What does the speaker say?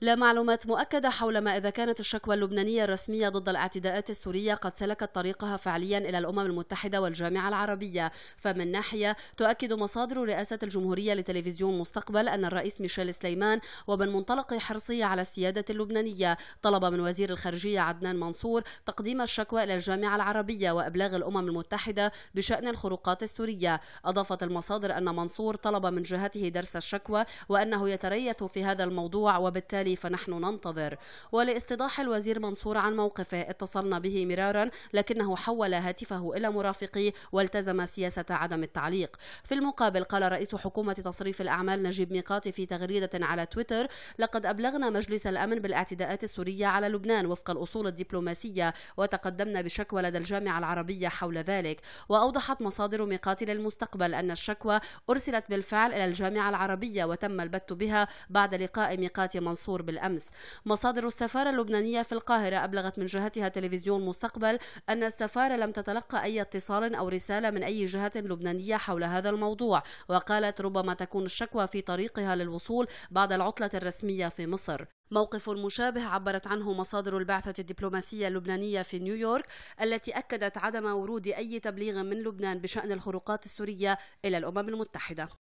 لا معلومات مؤكدة حول ما إذا كانت الشكوى اللبنانية الرسمية ضد الاعتداءات السورية قد سلكت طريقها فعليا إلى الأمم المتحدة والجامعة العربية فمن ناحية تؤكد مصادر رئاسة الجمهورية لتلفزيون مستقبل أن الرئيس ميشيل سليمان ومن منطلق حرصه على السيادة اللبنانية طلب من وزير الخارجية عدنان منصور تقديم الشكوى إلى الجامعة العربية وإبلاغ الأمم المتحدة بشأن الخروقات السورية أضافت المصادر أن منصور طلب من جهته درس الشكوى وأنه يتريث في هذا الموضوع وبالتالي الحالي فنحن ننتظر ولاستضاح الوزير منصور عن موقفه اتصلنا به مرارا لكنه حول هاتفه إلى مرافقيه والتزم سياسة عدم التعليق في المقابل قال رئيس حكومة تصريف الأعمال نجيب ميقاتي في تغريدة على تويتر لقد أبلغنا مجلس الأمن بالاعتداءات السورية على لبنان وفق الأصول الدبلوماسية وتقدمنا بشكوى لدى الجامعة العربية حول ذلك وأوضحت مصادر ميقاتي للمستقبل أن الشكوى أرسلت بالفعل إلى الجامعة العربية وتم البت بها بعد لقاء ميقاتي منصور الدور بالأمس مصادر السفارة اللبنانية في القاهرة أبلغت من جهتها تلفزيون مستقبل أن السفارة لم تتلقى أي اتصال أو رسالة من أي جهة لبنانية حول هذا الموضوع وقالت ربما تكون الشكوى في طريقها للوصول بعد العطلة الرسمية في مصر موقف مشابه عبرت عنه مصادر البعثة الدبلوماسية اللبنانية في نيويورك التي أكدت عدم ورود أي تبليغ من لبنان بشأن الخروقات السورية إلى الأمم المتحدة